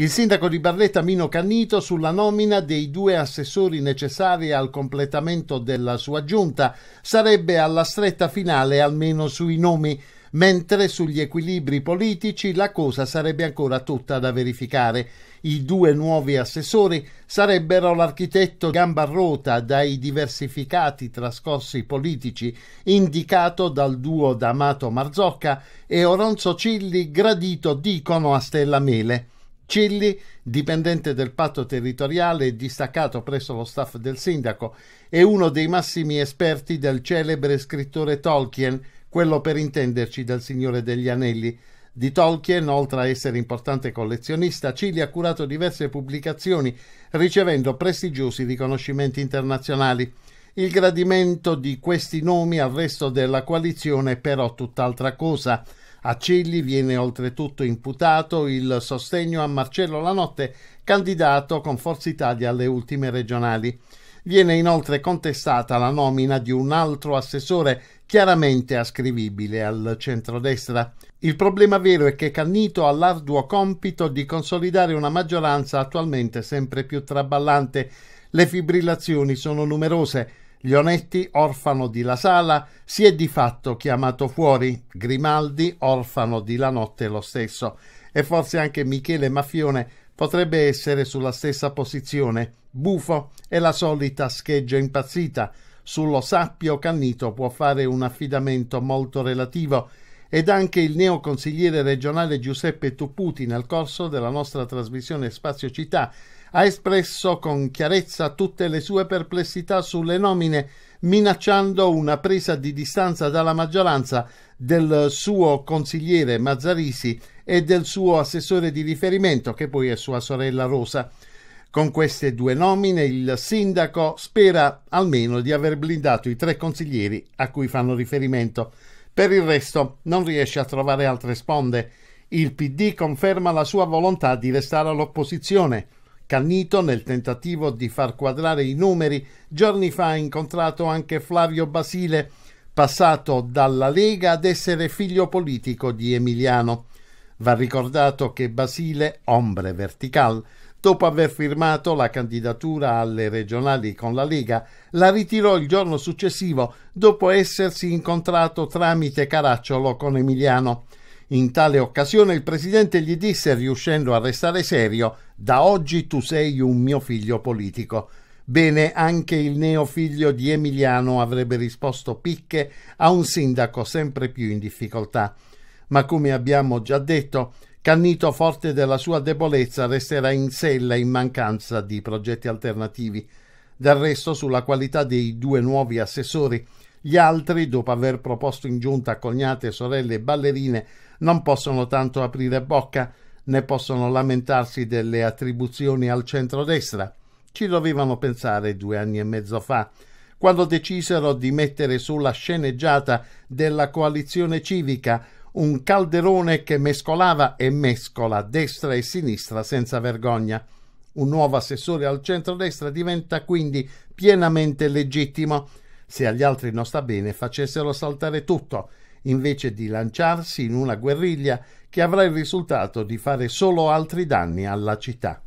Il sindaco di Barletta Mino Cannito sulla nomina dei due assessori necessari al completamento della sua giunta sarebbe alla stretta finale almeno sui nomi, mentre sugli equilibri politici la cosa sarebbe ancora tutta da verificare. I due nuovi assessori sarebbero l'architetto Gambarrota dai diversificati trascorsi politici indicato dal duo D'Amato Marzocca e Oronzo Cilli gradito dicono a Stella Mele. Cilli, dipendente del patto territoriale e distaccato presso lo staff del sindaco, è uno dei massimi esperti del celebre scrittore Tolkien, quello per intenderci del Signore degli Anelli. Di Tolkien, oltre a essere importante collezionista, Cilli ha curato diverse pubblicazioni, ricevendo prestigiosi riconoscimenti internazionali. Il gradimento di questi nomi al resto della coalizione è però tutt'altra cosa. A Cilli viene oltretutto imputato il sostegno a Marcello Lanotte, candidato con Forza Italia alle ultime regionali. Viene inoltre contestata la nomina di un altro assessore chiaramente ascrivibile al centrodestra. Il problema vero è che Cannito ha l'arduo compito di consolidare una maggioranza attualmente sempre più traballante. Le fibrillazioni sono numerose Lionetti, orfano di La Sala, si è di fatto chiamato fuori, Grimaldi, orfano di La Notte lo stesso, e forse anche Michele Maffione potrebbe essere sulla stessa posizione. Buffo è la solita scheggia impazzita, sullo sappio Cannito può fare un affidamento molto relativo ed anche il neoconsigliere regionale Giuseppe Tuputi nel corso della nostra trasmissione Spazio Città ha espresso con chiarezza tutte le sue perplessità sulle nomine, minacciando una presa di distanza dalla maggioranza del suo consigliere Mazzarisi e del suo assessore di riferimento, che poi è sua sorella Rosa. Con queste due nomine il sindaco spera almeno di aver blindato i tre consiglieri a cui fanno riferimento. Per il resto non riesce a trovare altre sponde. Il PD conferma la sua volontà di restare all'opposizione. Cannito, nel tentativo di far quadrare i numeri, giorni fa ha incontrato anche Flavio Basile, passato dalla Lega ad essere figlio politico di Emiliano. Va ricordato che Basile, ombre vertical, dopo aver firmato la candidatura alle regionali con la Lega, la ritirò il giorno successivo dopo essersi incontrato tramite Caracciolo con Emiliano. In tale occasione il presidente gli disse, riuscendo a restare serio, da oggi tu sei un mio figlio politico. Bene, anche il neo figlio di Emiliano avrebbe risposto picche a un sindaco sempre più in difficoltà ma come abbiamo già detto, Cannito, forte della sua debolezza, resterà in sella in mancanza di progetti alternativi. Del resto, sulla qualità dei due nuovi assessori, gli altri, dopo aver proposto in giunta cognate, sorelle e ballerine, non possono tanto aprire bocca, né possono lamentarsi delle attribuzioni al centrodestra. Ci dovevano pensare due anni e mezzo fa, quando decisero di mettere sulla sceneggiata della coalizione civica un calderone che mescolava e mescola destra e sinistra senza vergogna. Un nuovo assessore al centro-destra diventa quindi pienamente legittimo. Se agli altri non sta bene, facessero saltare tutto, invece di lanciarsi in una guerriglia che avrà il risultato di fare solo altri danni alla città.